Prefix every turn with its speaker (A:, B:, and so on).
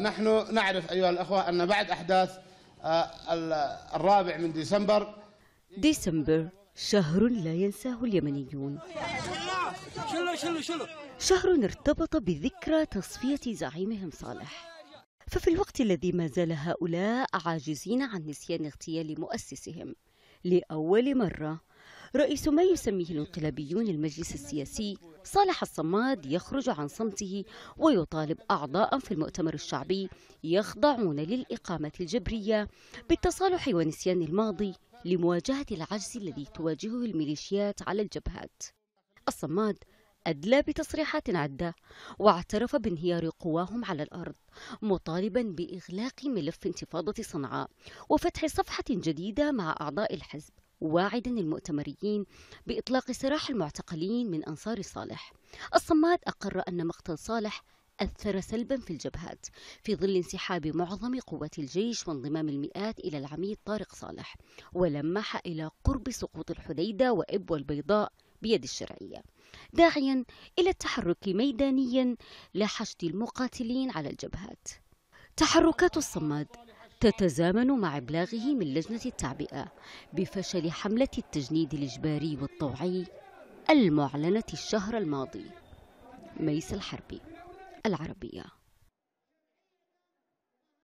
A: نحن نعرف أيها الأخوة أن بعد أحداث آه، الرابع من ديسمبر ديسمبر شهر لا ينساه اليمنيون شهر ارتبط بذكرى تصفية زعيمهم صالح ففي الوقت الذي ما زال هؤلاء عاجزين عن نسيان اغتيال مؤسسهم لأول مرة رئيس ما يسميه الانقلابيون المجلس السياسي صالح الصماد يخرج عن صمته ويطالب أعضاء في المؤتمر الشعبي يخضعون للإقامة الجبرية بالتصالح ونسيان الماضي لمواجهة العجز الذي تواجهه الميليشيات على الجبهات الصماد أدلى بتصريحات عدة واعترف بانهيار قواهم على الأرض مطالبا بإغلاق ملف انتفاضة صنعاء وفتح صفحة جديدة مع أعضاء الحزب واعدا المؤتمريين بإطلاق سراح المعتقلين من أنصار صالح الصماد أقر أن مقتل صالح أثر سلبا في الجبهات في ظل انسحاب معظم قوات الجيش وانضمام المئات إلى العميد طارق صالح ولمح إلى قرب سقوط الحديدة وإب والبيضاء بيد الشرعية داعيا إلى التحرك ميدانيا لحشد المقاتلين على الجبهات تحركات الصماد تتزامن مع إبلاغه من لجنة التعبئة بفشل حملة التجنيد الإجباري والطوعي المعلنة الشهر
B: الماضي ميس الحربي العربيه